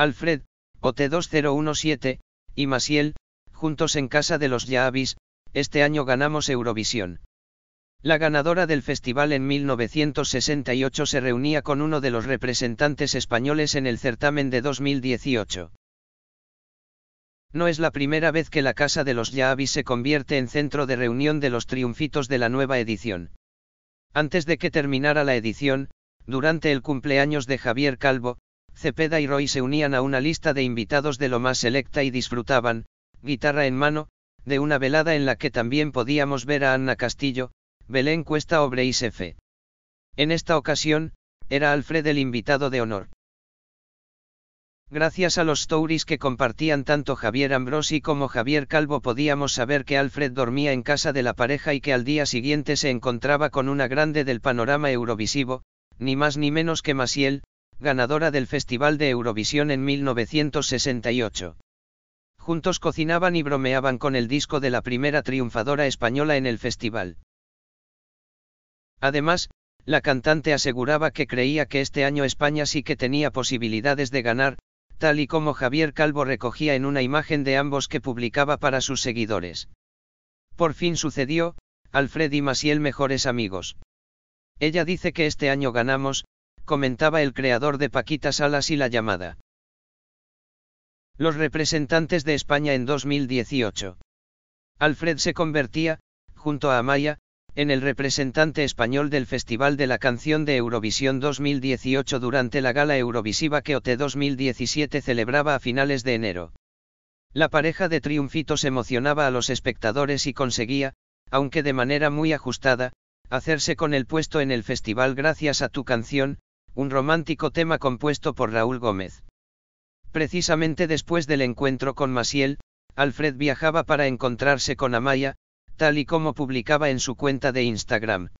Alfred, OT2017, y Masiel, juntos en casa de los Yaavis, este año ganamos Eurovisión. La ganadora del festival en 1968 se reunía con uno de los representantes españoles en el certamen de 2018. No es la primera vez que la Casa de los Yaavis se convierte en centro de reunión de los triunfitos de la nueva edición. Antes de que terminara la edición, durante el cumpleaños de Javier Calvo, Cepeda y Roy se unían a una lista de invitados de lo más selecta y disfrutaban, guitarra en mano, de una velada en la que también podíamos ver a Ana Castillo, Belén Cuesta Obre y En esta ocasión, era Alfred el invitado de honor. Gracias a los stories que compartían tanto Javier Ambrosi como Javier Calvo podíamos saber que Alfred dormía en casa de la pareja y que al día siguiente se encontraba con una grande del panorama eurovisivo, ni más ni menos que Maciel, ganadora del Festival de Eurovisión en 1968. Juntos cocinaban y bromeaban con el disco de la primera triunfadora española en el festival. Además, la cantante aseguraba que creía que este año España sí que tenía posibilidades de ganar, tal y como Javier Calvo recogía en una imagen de ambos que publicaba para sus seguidores. Por fin sucedió, Alfred y Maciel mejores amigos. Ella dice que este año ganamos, comentaba el creador de Paquita Salas y la llamada. Los representantes de España en 2018. Alfred se convertía, junto a Amaya, en el representante español del Festival de la Canción de Eurovisión 2018 durante la gala Eurovisiva que OT 2017 celebraba a finales de enero. La pareja de triunfitos emocionaba a los espectadores y conseguía, aunque de manera muy ajustada, hacerse con el puesto en el festival gracias a tu canción, un romántico tema compuesto por Raúl Gómez. Precisamente después del encuentro con Maciel, Alfred viajaba para encontrarse con Amaya, tal y como publicaba en su cuenta de Instagram.